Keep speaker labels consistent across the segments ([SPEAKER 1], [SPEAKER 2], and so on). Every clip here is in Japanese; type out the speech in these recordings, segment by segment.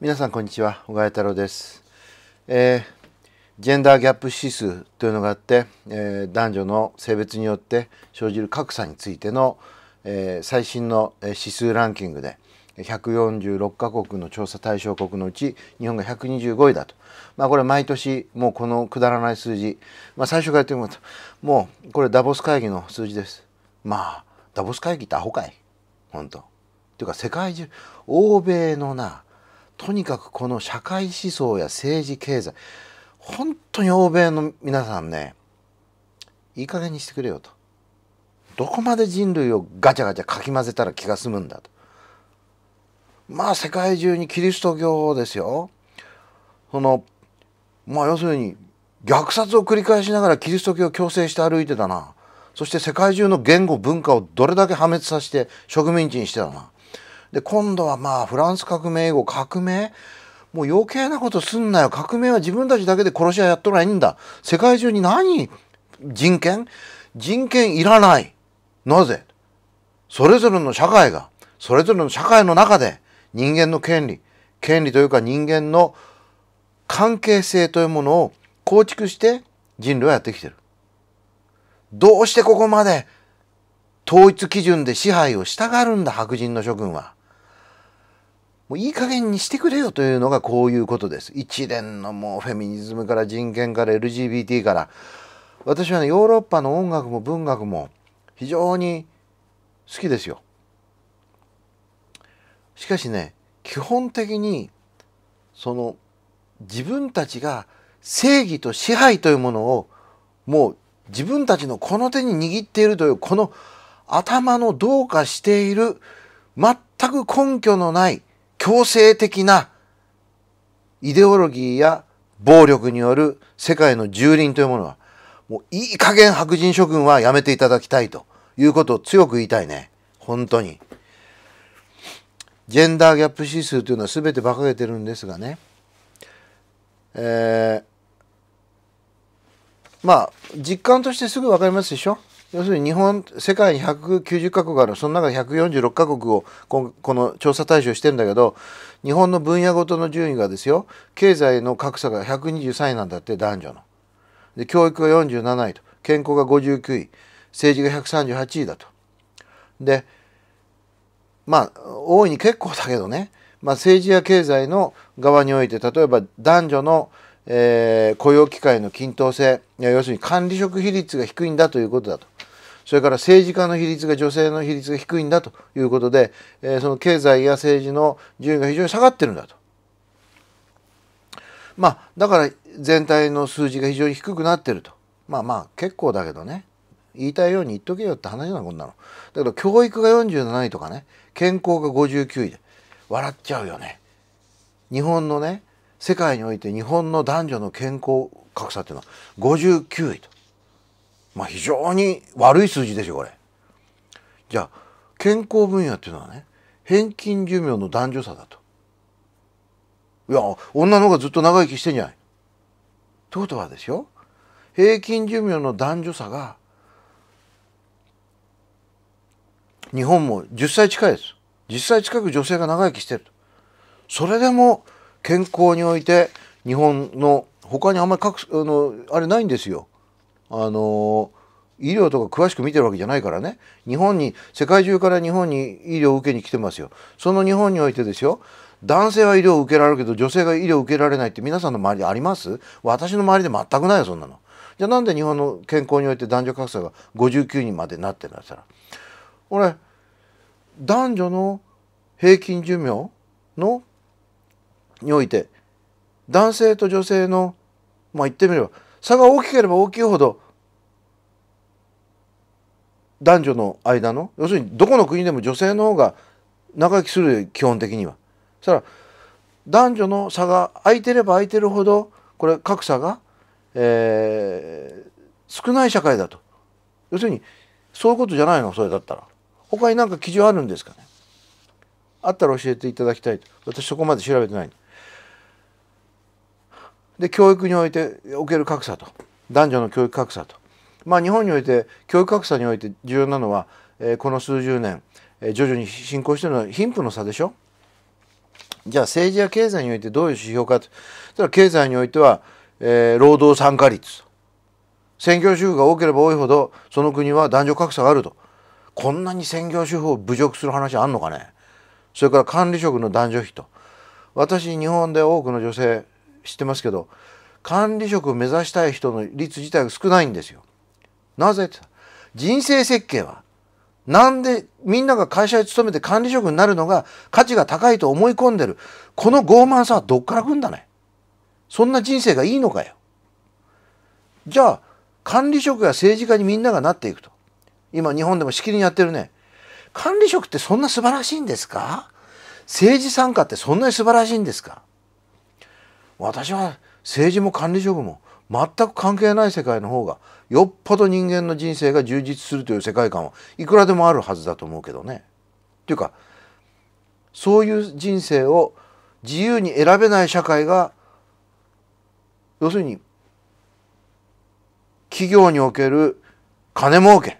[SPEAKER 1] 皆さんこんにちは小川太郎です、えー、ジェンダーギャップ指数というのがあって、えー、男女の性別によって生じる格差についての、えー、最新の指数ランキングで146カ国の調査対象国のうち日本が125位だと、まあ、これ毎年もうこのくだらない数字、まあ、最初から言ってみますもうこれダボス会議の数字ですまあダボス会議ってアホかい本当っていうか世界中欧米のなとにかくこの社会思想や政治経済本当に欧米の皆さんねいい加減にしてくれよとどこまで人類をガチャガチャかき混ぜたら気が済むんだとまあ世界中にキリスト教ですよそのまあ要するに虐殺を繰り返しながらキリスト教を強制して歩いてたなそして世界中の言語文化をどれだけ破滅させて植民地にしてたなで今度はまあフランス革命以後革命もう余計なことすんなよ革命は自分たちだけで殺しはやっとらいいんだ世界中に何人権人権いらないなぜそれぞれの社会がそれぞれの社会の中で人間の権利権利というか人間の関係性というものを構築して人類はやってきてる。どうしてここまで統一基準で支配をしたがるんだ白人の諸君は。もういい加減にしてくれよというのがこういうことです。一連のもうフェミニズムから人権から LGBT から私はねヨーロッパの音楽も文学も非常に好きですよ。しかしね基本的にその自分たちが正義と支配というものをもう自分たちのこの手に握っているというこの頭のどうかしている全く根拠のない強制的なイデオロギーや暴力による世界の蹂躙というものは、もういい加減白人諸君はやめていただきたいということを強く言いたいね。本当に。ジェンダーギャップ指数というのは全て馬鹿げてるんですがね。えー、まあ、実感としてすぐ分かりますでしょ要するに日本世界に190カ国があるその中で146カ国をこの調査対象してんだけど日本の分野ごとの順位がですよ経済の格差が123位なんだって男女の。で教育が47位と健康が59位政治が138位だと。でまあ大いに結構だけどね、まあ、政治や経済の側において例えば男女の、えー、雇用機会の均等性要するに管理職比率が低いんだということだとそれから政治家の比率が女性の比率が低いんだということで、えー、その経済や政治の順位が非常に下がってるんだと。まあだから全体の数字が非常に低くなってるとまあまあ結構だけどね言いたいように言っとけよって話なのこんなのだけど教育が47位とかね健康が59位で笑っちゃうよね日本のね世界において日本の男女の健康格差っていうのは59位と。まあ非常に悪い数字でしょ、これ。じゃあ、健康分野っていうのはね、平均寿命の男女差だと。いや、女の方がずっと長生きしてんじゃない。ということはですよ、平均寿命の男女差が、日本も10歳近いです。10歳近く女性が長生きしてると。それでも健康において日本の他にあんまりあのあれないんですよ。あの医療とか詳しく見てるわけじゃないからね日本に世界中から日本に医療を受けに来てますよその日本においてですよ男性は医療を受けられるけど女性が医療を受けられないって皆さんの周りであります私の周りで全くないよそんなのじゃあなんで日本の健康において男女格差が59人までなってんだったら俺男女の平均寿命のにおいて男性と女性のまあ言ってみれば差が大きければ大きいほど男女の間の要するにどこの国でも女性の方が長生きする基本的には。そしたら男女の差が空いてれば空いてるほどこれ格差が、えー、少ない社会だと要するにそういうことじゃないのそれだったら他に何か基準あるんですかねあったら教えていただきたいと私そこまで調べてないで教育においておける格差と男女の教育格差と、まあ、日本において教育格差において重要なのは、えー、この数十年、えー、徐々に進行しているのは貧富の差でしょじゃあ政治や経済においてどういう指標かとただ経済においては、えー、労働参加率専業主婦が多ければ多いほどその国は男女格差があるとこんなに専業主婦を侮辱する話あんのかねそれから管理職の男女比と私日本で多くの女性知ってますけど管理職を目指したい人の率自体が少ないんですよ。なぜ人生設計はなんでみんなが会社に勤めて管理職になるのが価値が高いと思い込んでるこの傲慢さはどっから来んだねそんな人生がいいのかよじゃあ管理職や政治家にみんながなっていくと今日本でもしきりにやってるね管理職ってそんな素晴らしいんですか政治参加ってそんなに素晴らしいんですか私は政治も管理職も全く関係ない世界の方がよっぽど人間の人生が充実するという世界観はいくらでもあるはずだと思うけどね。とていうかそういう人生を自由に選べない社会が要するに企業における金儲け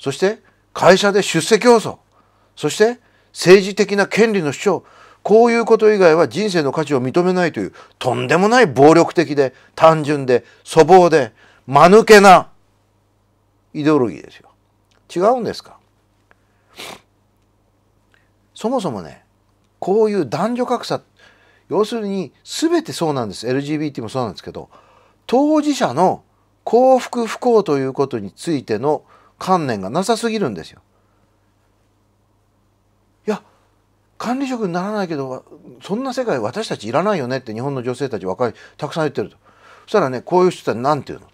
[SPEAKER 1] そして会社で出世競争そして政治的な権利の主張こういうこと以外は人生の価値を認めないというとんでもない暴力的で単純で粗暴で間抜けなイデオロギーですよ。違うんですかそもそもねこういう男女格差要するに全てそうなんです LGBT もそうなんですけど当事者の幸福不幸ということについての観念がなさすぎるんですよ。いや管理職にならないけどそんな世界私たちいらないよねって日本の女性たち若いたくさん言ってるとそしたらねこういう人たち何て言うのと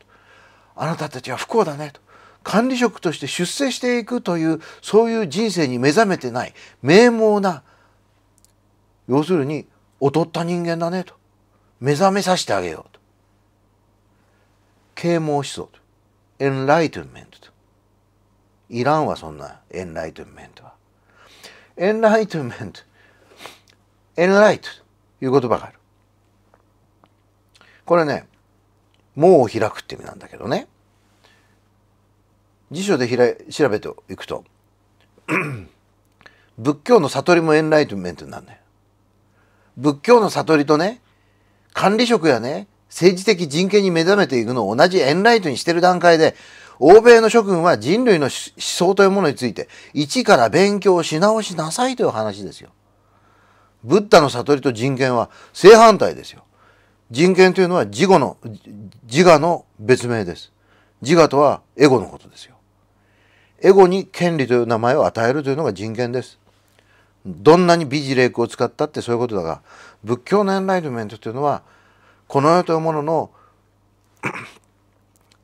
[SPEAKER 1] あなたたちは不幸だねと管理職として出世していくというそういう人生に目覚めてない明猛な要するに劣った人間だねと目覚めさせてあげようと啓蒙思想とエンライトメントといらんわそんなエンライトメントは。エンライトメントエンライトという言葉があるこれね門を開くって意味なんだけどね辞書でひら調べていくと 仏教の悟りもエンライトメントなんだよ仏教の悟りとね管理職やね政治的人権に目覚めていくのを同じエンライトにしてる段階で欧米の諸君は人類の思想というものについて一から勉強し直しなさいという話ですよ。ブッダの悟りと人権は正反対ですよ。人権というのは自我の、自我の別名です。自我とはエゴのことですよ。エゴに権利という名前を与えるというのが人権です。どんなに美事霊句を使ったってそういうことだが、仏教のエンライドメントというのは、この世というものの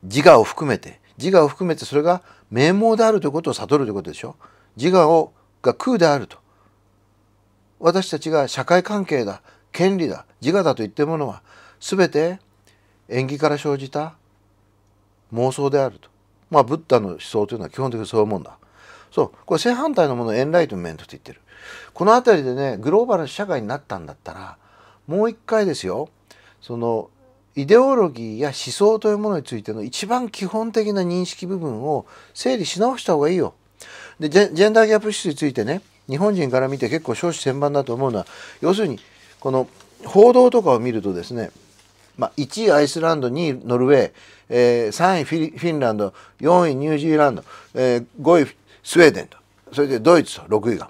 [SPEAKER 1] 自我を含めて自我を含めてそれが名網であるということを悟るということでしょ自我をが空であると私たちが社会関係だ権利だ自我だと言ってるものは全て縁起から生じた妄想であるとまあブッダの思想というのは基本的にそういうもんだそうこれ正反対のものをエンライトメントと言ってるこの辺りでねグローバルな社会になったんだったらもう一回ですよそのイデオロギーや思想というものについての一番基本的な認識部分を整理し直した方がいいよ。でジェンダーギャップ指数についてね日本人から見て結構少子千万だと思うのは要するにこの報道とかを見るとですね、まあ、1位アイスランド2位ノルウェー、えー、3位フィンランド4位ニュージーランド、えー、5位スウェーデンとそれでドイツと6位が、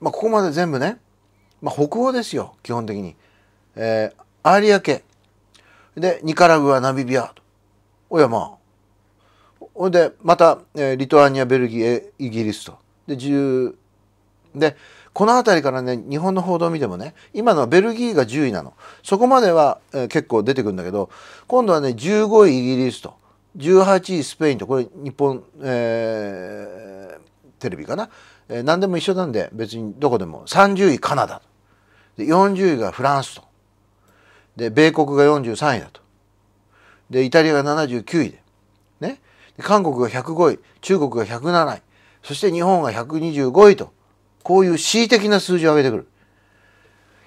[SPEAKER 1] まあ、ここまで全部ね、まあ、北欧ですよ基本的に、えー、アーリア系で、ニカラグア、ナミビアと。おやまあ。ほんで、また、えー、リトアニア、ベルギー、イギリスと。で、10、で、この辺りからね、日本の報道を見てもね、今のはベルギーが10位なの。そこまでは、えー、結構出てくるんだけど、今度はね、15位イギリスと、18位スペインと、これ日本、えー、テレビかな。えー、何でも一緒なんで、別にどこでも。30位カナダ。で40位がフランスと。で米国が43位だとでイタリアが79位で,、ね、韓国が105位中国が107位そして日本が125位とこういう恣意的な数字を上げてくる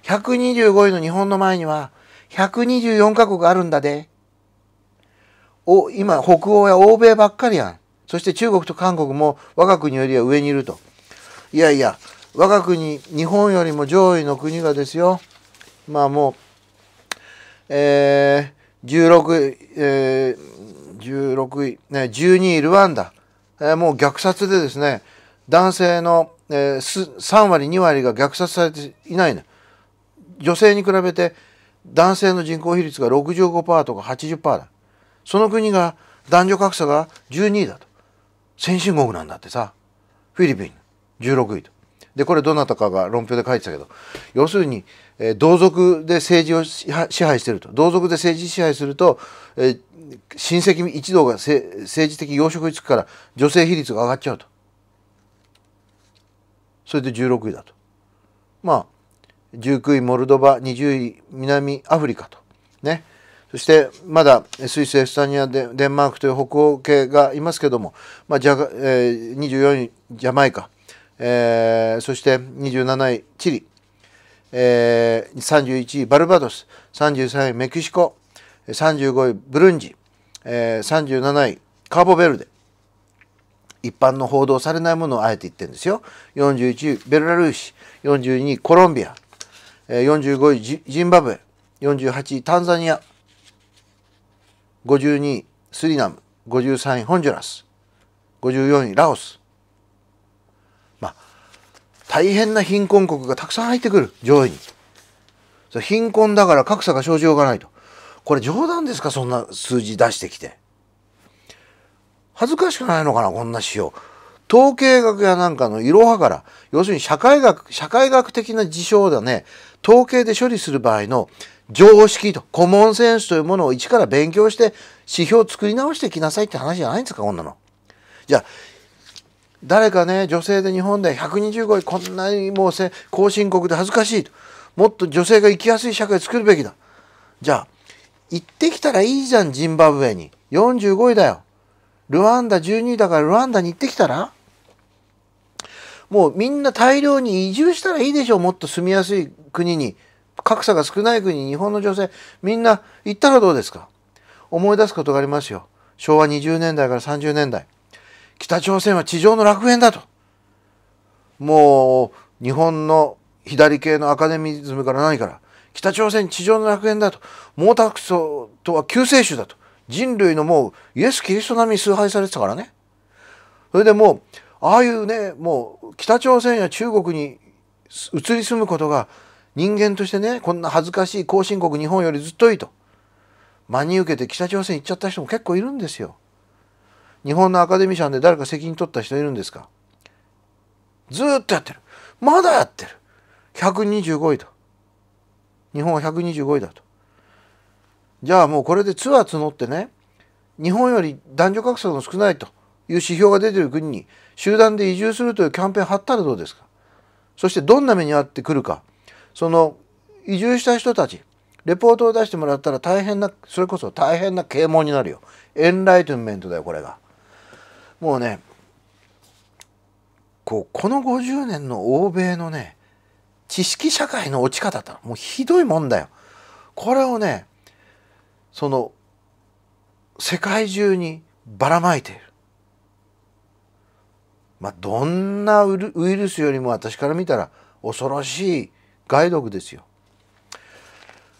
[SPEAKER 1] 125位の日本の前には124カ国あるんだでお今北欧や欧米ばっかりやんそして中国と韓国も我が国よりは上にいるといやいや我が国日本よりも上位の国がですよまあもうえー、16位、えー、16位、ね、12位ルワンダ、えー、もう虐殺でですね、男性の、えー、3割、2割が虐殺されていないね。女性に比べて男性の人口比率が65%とか80%だ。その国が男女格差が12位だと。先進国なんだってさ。フィリピン16位と。で、これどなたかが論評で書いてたけど、要するに同族で政治を支配していると同族で政治支配すると、え親戚一同が政治的要職につくから女性比率が上がっちゃうとそれで16位だとまあ19位モルドバ20位南アフリカとねそしてまだスイスエスタニアデンマークという北欧系がいますけども、まあジャえー、24位ジャマイカ、えー、そして27位チリえー、31位バルバドス、33位メキシコ、35位ブルンジ、えー、37位カーボベルデ、一般の報道されないものをあえて言ってるんですよ。41位ベルラルーシ、42位コロンビア、えー、45位ジジンバブエ、48位タンザニア、52位スリナム、53位ホンジュラス、54位ラオス、大変な貧困国がたくさん入ってくる上位にそれ貧困だから格差が生じようがないとこれ冗談ですかそんな数字出してきて恥ずかしくないのかなこんな仕様統計学やなんかのいろはから要するに社会学社会学的な事象だね統計で処理する場合の常識とコモンセンスというものを一から勉強して指標を作り直してきなさいって話じゃないんですかこんなの。じゃあ誰かね女性で日本で1 2 5位こんなにもう後進国で恥ずかしいともっと女性が生きやすい社会作るべきだじゃあ行ってきたらいいじゃんジンバブエに45位だよルワンダ12位だからルワンダに行ってきたらもうみんな大量に移住したらいいでしょもっと住みやすい国に格差が少ない国に日本の女性みんな行ったらどうですか思い出すことがありますよ昭和20年代から30年代北朝鮮は地上の楽園だともう日本の左系のアカデミズムから何から北朝鮮地上の楽園だと毛沢東とは救世主だと人類のもうイエス・キリスト並みに崇拝されてたからねそれでもうああいうねもう北朝鮮や中国に移り住むことが人間としてねこんな恥ずかしい後進国日本よりずっといいと真に受けて北朝鮮行っちゃった人も結構いるんですよ。日本のアカデミシャンで誰か責任取った人いるんですかずっとやってる。まだやってる。125位だ。日本は125位だと。じゃあもうこれでツアー募ってね、日本より男女格差の少ないという指標が出てる国に集団で移住するというキャンペーン貼ったらどうですかそしてどんな目に遭ってくるか。その移住した人たち、レポートを出してもらったら大変な、それこそ大変な啓蒙になるよ。エンライトメントだよ、これが。もうねこうこの50年の欧米のね知識社会の落ち方ったらもうひどいもんだよ。これをねその世界中にばらまいている。まあ、どんなウイルスよりも私から見たら恐ろしい害毒ですよ。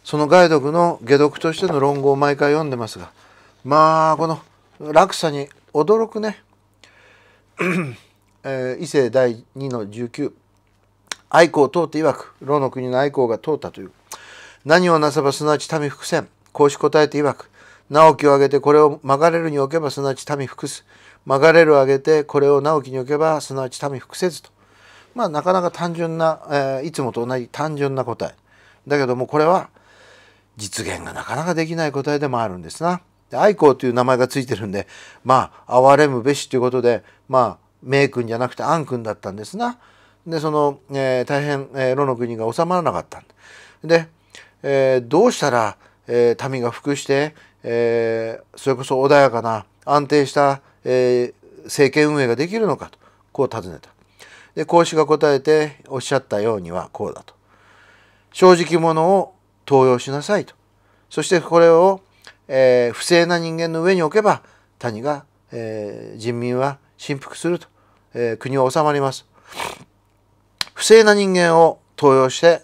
[SPEAKER 1] その害毒の解毒としての論語を毎回読んでますがまあこの落差に驚くね。えー、伊勢第2の19愛子を通って曰く牢の国の愛好が通ったという何をなさばすなわち民伏せんこうし答えて曰く直樹を挙げてこれを曲がれるに置けばすなわち民服す曲がれるを挙げてこれを直樹に置けばすなわち民服せずとまあなかなか単純な、えー、いつもと同じ単純な答えだけどもこれは実現がなかなかできない答えでもあるんですな。で愛子という名前がついてるんでまあ哀れむべしということでまあ名君じゃなくて安君だったんですな。でその、えー、大変、えー、の国が収まらなかったんで、えー、どうしたら、えー、民が服して、えー、それこそ穏やかな安定した、えー、政権運営ができるのかとこう尋ねた。で孔子が答えておっしゃったようにはこうだと。正直者を登用しなさいと。そしてこれをえー、不正な人間の上に置けば谷が、えー、人民は振幅すると、えー、国は収まります。不正な人間を登用して、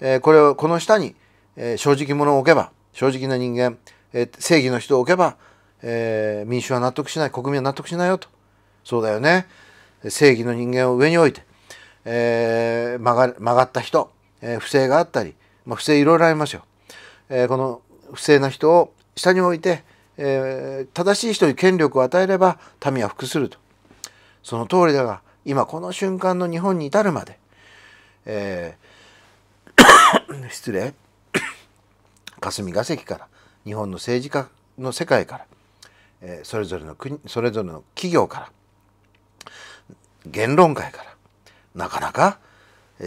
[SPEAKER 1] えこれをこの下に、え正直者を置けば正直な人間、え正義の人を置けば、え民衆は納得しない国民は納得しないよとそうだよね正義の人間を上に置いて、え曲が曲がった人、え不正があったり、まあ、不正いろいろありますよ。えこの不正な人を下に置いて、えー、正しい人に権力を与えれば民は服するとその通りだが今この瞬間の日本に至るまで、えー、失礼 霞が関から日本の政治家の世界から、えー、それぞれの国それぞれの企業から言論界からなかなか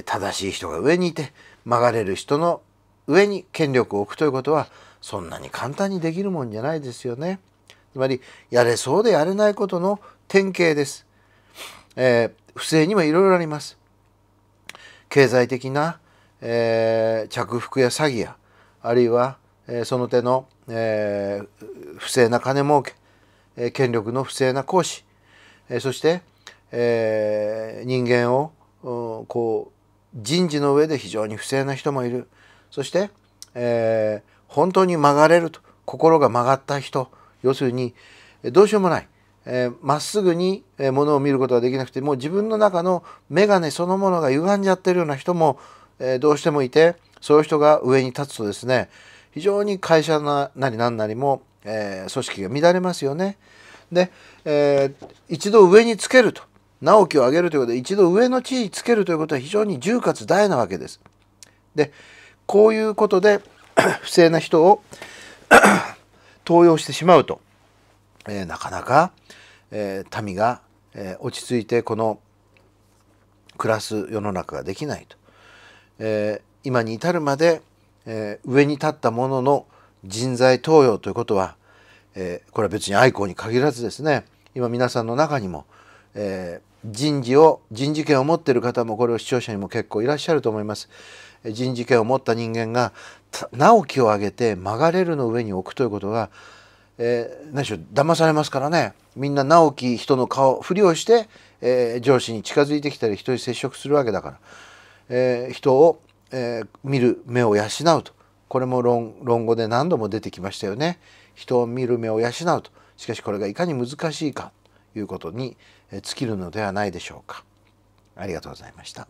[SPEAKER 1] 正しい人が上にいて曲がれる人の上に権力を置くということはそんなに簡単にできるもんじゃないですよね。つまりやれそうでやれないことの典型です。えー、不正にもいろいろあります。経済的な、えー、着服や詐欺やあるいは、えー、その手の、え不正な金儲け、え権力の不正な行使、えそして、え人間をこう人事の上で非常に不正な人もいるそして、えー、本当に曲がれると心が曲がった人要するにどうしようもないま、えー、っすぐにものを見ることができなくてもう自分の中の眼鏡そのものが歪んじゃってるような人も、えー、どうしてもいてそういう人が上に立つとですね非常に会社なり何なりも、えー、組織が乱れますよね。で、えー、一度上につけると直樹を上げるということで一度上の地位つけるということは非常に重活大なわけです。でこういうことで 不正な人を 登用してしまうと、えー、なかなか、えー、民が、えー、落ち着いてこの暮らす世の中ができないと、え今に至るまで、え上に立った者の人材登用ということは、えこれは別に愛好に限らずですね今皆さんの中にも、え人事を人事権を持っている方もこれを視聴者にも結構いらっしゃると思います。人事権を持った人間が直樹を上げて曲がれるの上に置くということが、えー、何しろ騙されますからねみんな直樹人の顔ふりをして、えー、上司に近づいてきたり人に接触するわけだから、えー、人を、えー、見る目を養うとこれも論論語で何度も出てきましたよね人を見る目を養うとしかしこれがいかに難しいかということに尽きるのではないでしょうか。ありがとうございました。